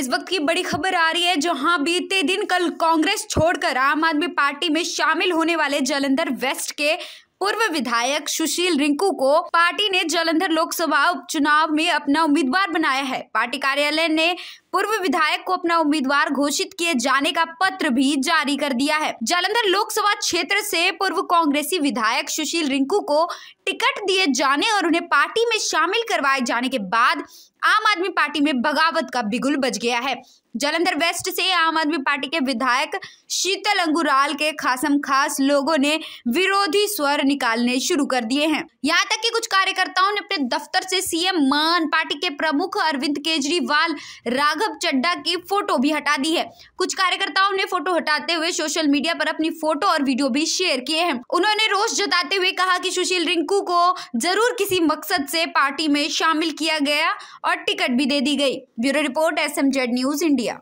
इस वक्त की बड़ी खबर आ रही है जहां बीते दिन कल कांग्रेस छोड़कर आम आदमी पार्टी में शामिल होने वाले जलंधर वेस्ट के पूर्व विधायक सुशील रिंकू को पार्टी ने जलंधर लोकसभा उपचुनाव में अपना उम्मीदवार बनाया है पार्टी कार्यालय ने पूर्व विधायक को अपना उम्मीदवार घोषित किए जाने का पत्र भी जारी कर दिया है जालंधर लोकसभा क्षेत्र से पूर्व कांग्रेसी विधायक सुशील रिंकू को टिकट दिए जाने और उन्हें पार्टी में शामिल करवाए जाने के बाद आम आदमी पार्टी में बगावत का बिगुल बज गया है जालंधर वेस्ट से आम आदमी पार्टी के विधायक शीतल अंगुराल के खासम खास लोगों ने विरोधी स्वर निकालने शुरू कर दिए हैं यहाँ तक कि कुछ कार्यकर्ताओं ने दफ्तर से सीएम मान पार्टी के प्रमुख अरविंद केजरीवाल राघव चड्डा की फोटो भी हटा दी है कुछ कार्यकर्ताओं ने फोटो हटाते हुए सोशल मीडिया पर अपनी फोटो और वीडियो भी शेयर किए हैं उन्होंने रोष जताते हुए कहा कि सुशील रिंकू को जरूर किसी मकसद से पार्टी में शामिल किया गया और टिकट भी दे दी गई bureau report S news India